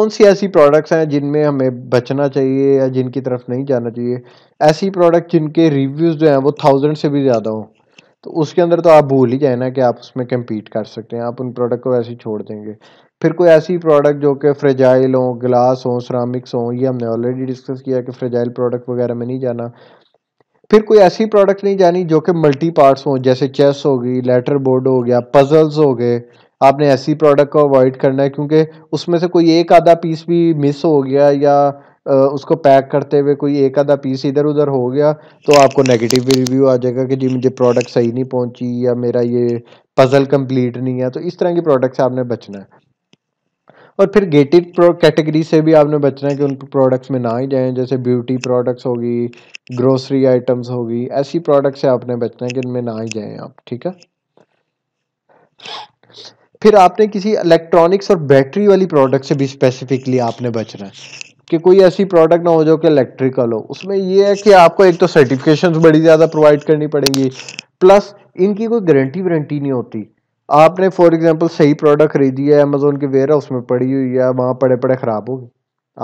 कौन सी ऐसी प्रोडक्ट्स हैं जिनमें हमें बचना चाहिए या जिनकी तरफ नहीं जाना चाहिए ऐसी प्रोडक्ट जिनके रिव्यूज़ जो हैं वो थाउजेंड से भी ज़्यादा हों तो उसके अंदर तो आप भूल ही जाए ना कि आप उसमें कम्पीट कर सकते हैं आप उन प्रोडक्ट को ऐसे ही छोड़ देंगे फिर कोई ऐसी प्रोडक्ट जो कि फ्रेजाइल हों ग्लास हों सरामिक्स हों ये हमने ऑलरेडी डिस्कस किया कि फ्रेजाइल प्रोडक्ट वगैरह में नहीं जाना फिर कोई ऐसी प्रोडक्ट नहीं जानी जो कि मल्टी पार्ट्स हों जैसे चेस होगी लेटर बोर्ड हो गया पजल्स हो गए आपने ऐसी प्रोडक्ट को अवॉइड करना है क्योंकि उसमें से कोई एक आधा पीस भी मिस हो गया या उसको पैक करते हुए कोई एक आधा पीस इधर उधर हो गया तो आपको नेगेटिव रिव्यू आ जाएगा कि जी मुझे प्रोडक्ट सही नहीं पहुंची या मेरा ये पज़ल कंप्लीट नहीं है तो इस तरह की प्रोडक्ट से आपने बचना है और फिर गेटेड कैटेगरी से भी आपने बचना है कि उन प्रोडक्ट्स में ना ही जाएँ जैसे ब्यूटी प्रोडक्ट्स होगी ग्रोसरी आइटम्स होगी ऐसी प्रोडक्ट से आपने बचना है कि इनमें ना ही जाएँ आप ठीक है फिर आपने किसी इलेक्ट्रॉनिक्स और बैटरी वाली प्रोडक्ट से भी स्पेसिफिकली आपने बचना है कि कोई ऐसी प्रोडक्ट ना हो जो कि इलेक्ट्रिकल हो उसमें ये है कि आपको एक तो सर्टिफिकेशन बड़ी ज़्यादा प्रोवाइड करनी पड़ेंगी प्लस इनकी कोई गारंटी वारंटी नहीं होती आपने फॉर एग्जांपल सही प्रोडक्ट खरीदी है अमेजोन के वेयर हाउस में पड़ी हुई है वहाँ पड़े पड़े ख़राब होगी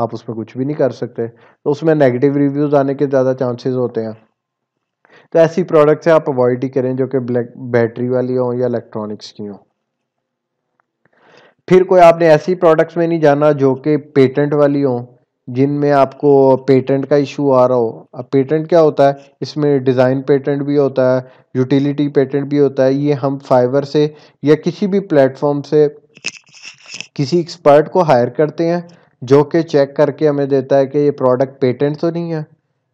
आप उसमें कुछ भी नहीं कर सकते तो उसमें नेगेटिव रिव्यूज़ आने के ज़्यादा चांसेज़ होते हैं तो ऐसी प्रोडक्ट से आप अवॉइड ही करें जो कि ब्लैक बैटरी वाली हों या इलेक्ट्रॉनिक्स की हों फिर कोई आपने ऐसी प्रोडक्ट्स में नहीं जाना जो कि पेटेंट वाली हों जिनमें आपको पेटेंट का इशू आ रहा हो अब पेटेंट क्या होता है इसमें डिज़ाइन पेटेंट भी होता है यूटिलिटी पेटेंट भी होता है ये हम फाइवर से या किसी भी प्लेटफॉर्म से किसी एक्सपर्ट को हायर करते हैं जो कि चेक करके हमें देता है कि ये प्रोडक्ट पेटेंट तो नहीं है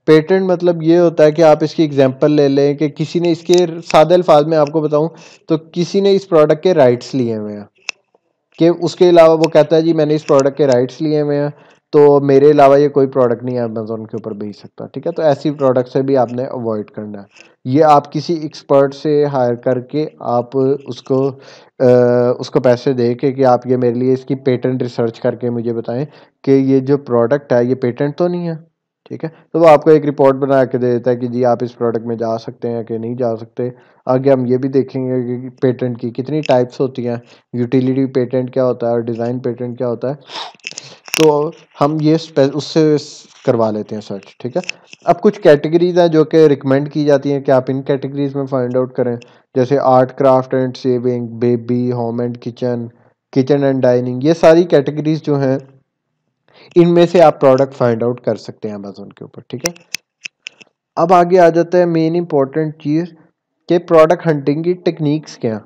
पेटेंट मतलब ये होता है कि आप इसकी एग्जांपल ले लें कि किसी ने इसके सादे अल्फाज में आपको बताऊं तो किसी ने इस प्रोडक्ट के राइट्स लिए हुए हैं कि उसके अलावा वो कहता है जी मैंने इस प्रोडक्ट के राइट्स लिए हुए हैं तो मेरे अलावा ये कोई प्रोडक्ट नहीं है अमेज़ोन के ऊपर भेज सकता ठीक है तो ऐसी प्रोडक्ट से भी आपने अवॉइड करना है ये आप किसी एक्सपर्ट से हायर करके आप उसको आ, उसको पैसे दे के कि आप ये मेरे लिए इसकी पेटेंट रिसर्च करके मुझे बताएं कि ये जो प्रोडक्ट है ये पेटेंट तो नहीं है ठीक है तो वो आपको एक रिपोर्ट बना के दे देता है कि जी आप इस प्रोडक्ट में जा सकते हैं कि नहीं जा सकते आगे हम ये भी देखेंगे कि पेटेंट की कितनी टाइप्स होती हैं यूटिलिटी पेटेंट क्या होता है और डिज़ाइन पेटेंट क्या होता है तो हम ये उससे करवा लेते हैं सर्च ठीक है अब कुछ कैटेगरीज हैं जो कि रिकमेंड की जाती हैं कि आप इन कैटेगरीज में फाइंड आउट करें जैसे art craft and sewing baby home and kitchen kitchen and dining ये सारी कैटेगरीज जो हैं इनमें से आप प्रोडक्ट फाइंड आउट कर सकते हैं अमेजोन के ऊपर ठीक है अब आगे आ जाता है मेन इंपॉर्टेंट चीज़ के प्रोडक्ट हंटिंग की टेक्निक्स क्या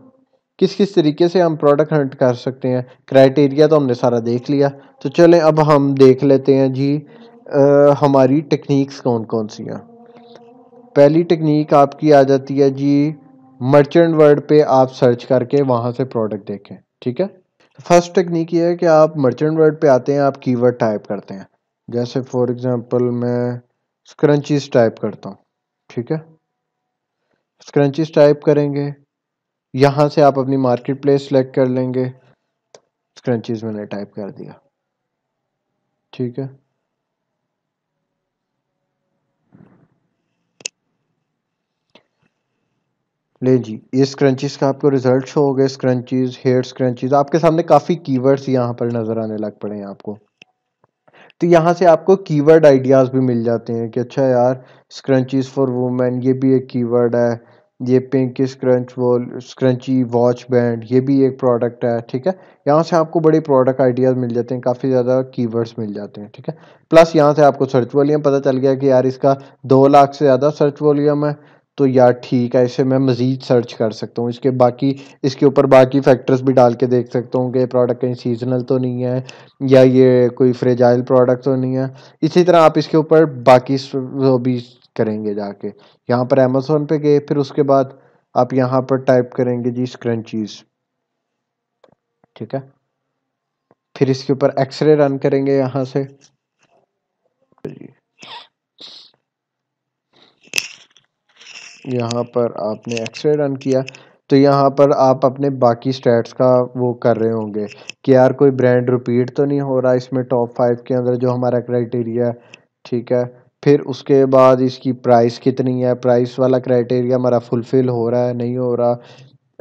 किस किस तरीके से हम प्रोडक्ट हंट कर सकते हैं क्राइटेरिया तो हमने सारा देख लिया तो चलें अब हम देख लेते हैं जी आ, हमारी टेक्निक्स कौन कौन सी हैं पहली टेक्निक आपकी आ जाती है जी मर्चेंट वर्ड पे आप सर्च करके वहाँ से प्रोडक्ट देखें ठीक है फर्स्ट टेक्निक ये है कि आप मर्चेंट वर्ड पे आते हैं आप कीवर्ड टाइप करते हैं जैसे फॉर एग्जांपल मैं स्क्रंचीज टाइप करता हूँ ठीक है स्क्रंचीज टाइप करेंगे यहाँ से आप अपनी मार्केट प्लेस सेलेक्ट कर लेंगे स्क्रंचीज मैंने टाइप कर दिया ठीक है ले जी ये स्क्रंचीज का आपको रिजल्ट शो हो गए स्क्रंचीज़ हेयर स्क्रंचीज़ आपके सामने काफ़ी कीवर्ड्स यहाँ पर नज़र आने लग पड़े हैं आपको तो यहाँ से आपको कीवर्ड आइडियाज़ भी मिल जाते हैं कि अच्छा यार स्क्रंचीज़ फॉर वुमेन ये भी एक कीवर्ड है ये pink scrunch wall scrunchie watch band ये भी एक प्रोडक्ट है ठीक है यहाँ से आपको बड़े प्रोडक्ट आइडियाज़ मिल जाते हैं काफ़ी ज़्यादा कीवर्ड्स मिल जाते हैं ठीक है प्लस यहाँ से आपको सर्च वॉल्यूम पता चल गया कि यार इसका दो लाख से ज़्यादा सर्च वॉल्यूम है तो यार ठीक है इसे मैं मज़ीद सर्च कर सकता हूँ इसके बाकी इसके ऊपर बाकी फैक्टर्स भी डाल के देख सकता हूँ कि ये प्रोडक्ट कहीं सीजनल तो नहीं है या ये कोई फ्रेजाइल प्रोडक्ट तो नहीं है इसी तरह आप इसके ऊपर बाकी वो भी करेंगे जाके यहाँ पर अमेज़ोन पे गए फिर उसके बाद आप यहाँ पर टाइप करेंगे जी स्क्रंचीज़ ठीक है फिर इसके ऊपर एक्सरे रन करेंगे यहाँ से जी यहाँ पर आपने एक्सरे रन किया तो यहाँ पर आप अपने बाकी स्टैट्स का वो कर रहे होंगे कि यार कोई ब्रांड रिपीट तो नहीं हो रहा इसमें टॉप फाइव के अंदर जो हमारा क्राइटेरिया है ठीक है फिर उसके बाद इसकी प्राइस कितनी है प्राइस वाला क्राइटेरिया हमारा फुलफ़िल हो रहा है नहीं हो रहा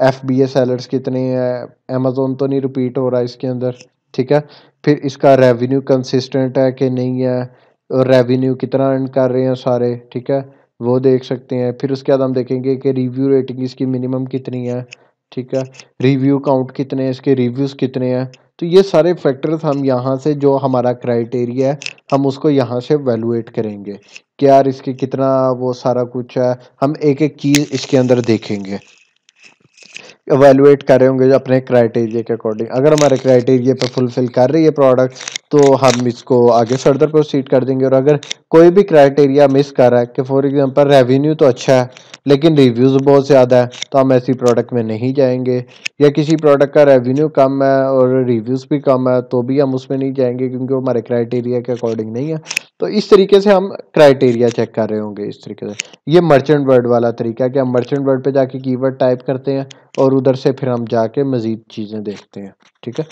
एफ बी ए सैलर्स कितने हैं अमेज़ोन तो नहीं रिपीट हो रहा इसके अंदर ठीक है फिर इसका रेवेन्यू कंसिस्टेंट है कि नहीं है और रेवेन्यू कितना अर्न कर रहे हैं सारे ठीक है वो देख सकते हैं फिर उसके बाद हम देखेंगे कि रिव्यू रेटिंग इसकी मिनिमम कितनी है ठीक है रिव्यू काउंट कितने हैं इसके रिव्यूज़ कितने हैं तो ये सारे फैक्टर्स हम यहाँ से जो हमारा क्राइटेरिया है हम उसको यहाँ से वैल्यूएट करेंगे कि यार इसके कितना वो सारा कुछ है हम एक एक चीज़ इसके अंदर देखेंगे एवेलुएट कर रहे होंगे अपने क्राइटेरिया के अकॉर्डिंग अगर हमारे क्राइटेरिया पर फुलफिल कर रही है प्रोडक्ट तो हम इसको आगे फर्दर प्रोसीड कर देंगे और अगर कोई भी क्राइटेरिया मिस कर रहा है कि फॉर एग्जांपल रेवेन्यू तो अच्छा है लेकिन रिव्यूज़ बहुत ज़्यादा है तो हम ऐसी प्रोडक्ट में नहीं जाएंगे या किसी प्रोडक्ट का रेवेन्यू कम है और रिव्यूज़ भी कम है तो भी हम उसमें नहीं जाएंगे क्योंकि वो हमारे क्राइटेरिया के अकॉर्डिंग नहीं है तो इस तरीके से हम क्राइटेरिया चेक कर रहे होंगे इस तरीके से ये मर्चेंट वर्ड वाला तरीका है कि हम मर्चेंट वर्ड पर जाके कीवर्ड टाइप करते हैं और उधर से फिर हम जाके मज़ीद चीज़ें देखते हैं ठीक है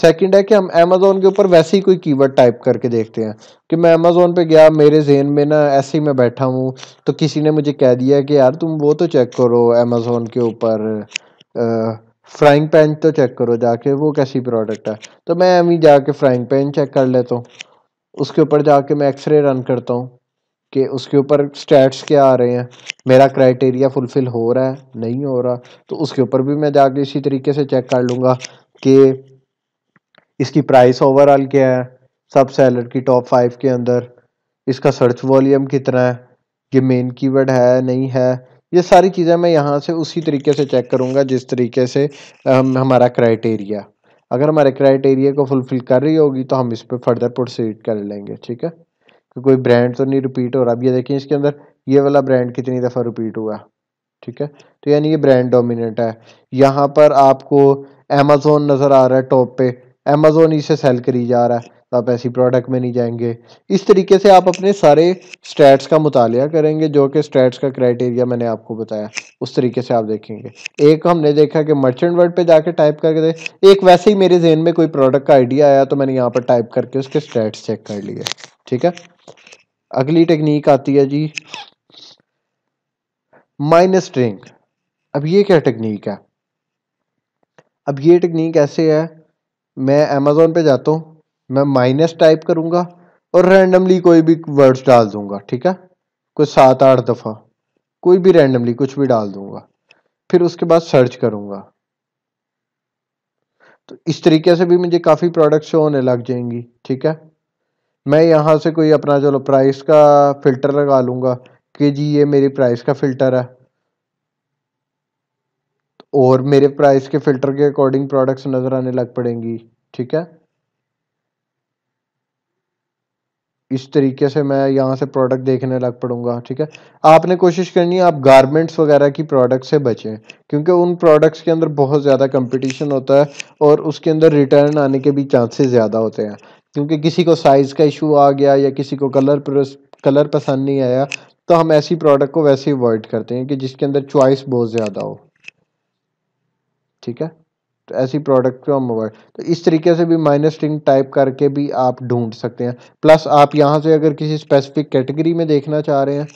सेकंड है कि हम अमेजोन के ऊपर वैसे ही कोई कीवर्ड टाइप करके देखते हैं कि मैं अमेजोन पे गया मेरे जेन में ना ऐसे ही मैं बैठा हूँ तो किसी ने मुझे कह दिया कि यार तुम वो तो चेक करो अमेजोन के ऊपर फ्राइंग पैन तो चेक करो जाके वो कैसी प्रोडक्ट है तो मैं अभी जाके फ्राइंग पैन चेक कर लेता हूँ उसके ऊपर जाके मैं एक्सरे रन करता हूँ कि उसके ऊपर स्टैट्स क्या आ रहे हैं मेरा क्राइटेरिया फुलफ़िल हो रहा है नहीं हो रहा तो उसके ऊपर भी मैं जाके इसी तरीके से चेक कर लूँगा कि इसकी प्राइस ओवरऑल क्या है सब सेलर की टॉप फाइव के अंदर इसका सर्च वॉल्यूम कितना है ये मेन कीवर्ड है नहीं है ये सारी चीज़ें मैं यहाँ से उसी तरीके से चेक करूँगा जिस तरीके से हम हमारा क्राइटेरिया अगर हमारे क्राइटेरिया को फुलफिल कर रही होगी तो हम इस पर फर्दर प्रोसीड कर लेंगे ठीक है कि तो कोई ब्रांड तो नहीं रिपीट हो रहा अब ये देखें इसके अंदर ये वाला ब्रांड कितनी दफ़ा रिपीट हुआ ठीक है तो यानी ये ब्रांड डोमिनेट है यहाँ पर आपको अमेजोन नज़र आ रहा है टॉप पे अमेजोन से सेल करी जा रहा है तो आप ऐसी प्रोडक्ट में नहीं जाएंगे इस तरीके से आप अपने सारे स्टैट्स का मुतालिया करेंगे जो कि स्टैट्स का क्राइटेरिया मैंने आपको बताया उस तरीके से आप देखेंगे एक हमने देखा कि मर्चेंट वर्ड पे जाके टाइप करके दे एक वैसे ही मेरे जेन में कोई प्रोडक्ट का आइडिया आया तो मैंने यहाँ पर टाइप करके उसके स्टैट्स चेक कर लिए ठीक है अगली टेक्निक आती है जी माइनस स्ट्रिंग अब ये क्या टेक्निक है अब ये टेक्निक ऐसे है मैं अमेज़ोन पे जाता हूँ मैं माइनस टाइप करूँगा और रैंडमली कोई भी वर्ड्स डाल दूँगा ठीक है कुछ सात आठ दफ़ा कोई भी रैंडमली कुछ भी डाल दूँगा फिर उसके बाद सर्च करूँगा तो इस तरीके से भी मुझे काफ़ी प्रोडक्ट्स होने लग जाएंगी ठीक है मैं यहाँ से कोई अपना चलो प्राइस का फ़िल्टर लगा लूँगा कि जी ये मेरी प्राइस का फ़िल्टर है और मेरे प्राइस के फ़िल्टर के अकॉर्डिंग प्रोडक्ट्स नज़र आने लग पड़ेंगी ठीक है इस तरीके से मैं यहाँ से प्रोडक्ट देखने लग पड़ूंगा ठीक है आपने कोशिश करनी है आप गारमेंट्स वगैरह की प्रोडक्ट से बचें क्योंकि उन प्रोडक्ट्स के अंदर बहुत ज़्यादा कंपटीशन होता है और उसके अंदर रिटर्न आने के भी चांसेस ज़्यादा होते हैं क्योंकि किसी को साइज़ का इशू आ गया या किसी को कलर कलर पसंद नहीं आया तो हम ऐसी प्रोडक्ट को वैसे अवॉइड करते हैं कि जिसके अंदर च्वाइस बहुत ज़्यादा हो ठीक है तो ऐसी प्रोडक्ट को हम अवॉइड तो इस तरीके से भी माइनस टिंग टाइप करके भी आप ढूंढ सकते हैं प्लस आप यहाँ से अगर किसी स्पेसिफिक कैटेगरी में देखना चाह रहे हैं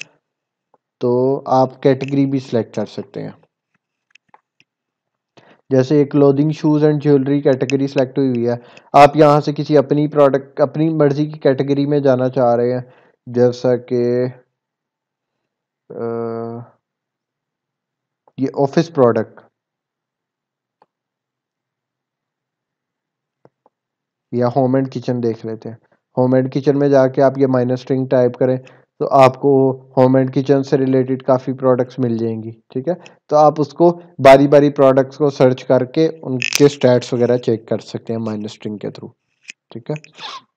तो आप कैटेगरी भी सिलेक्ट कर सकते हैं जैसे clothing shoes and jewellery category select हुई हुई है आप यहाँ से किसी अपनी प्रोडक्ट अपनी मर्ज़ी की कैटेगरी में जाना चाह रहे हैं जैसा कि ये ऑफिस प्रोडक्ट या होम एंड किचन देख लेते हैं होम एंड किचन में जाके आप ये माइनस स्ट्रिंग टाइप करें तो आपको होम एंड किचन से रिलेटेड काफ़ी प्रोडक्ट्स मिल जाएंगी ठीक है तो आप उसको बारी बारी प्रोडक्ट्स को सर्च करके उनके स्टैट्स वगैरह चेक कर सकते हैं माइनस स्ट्रिंग के थ्रू ठीक है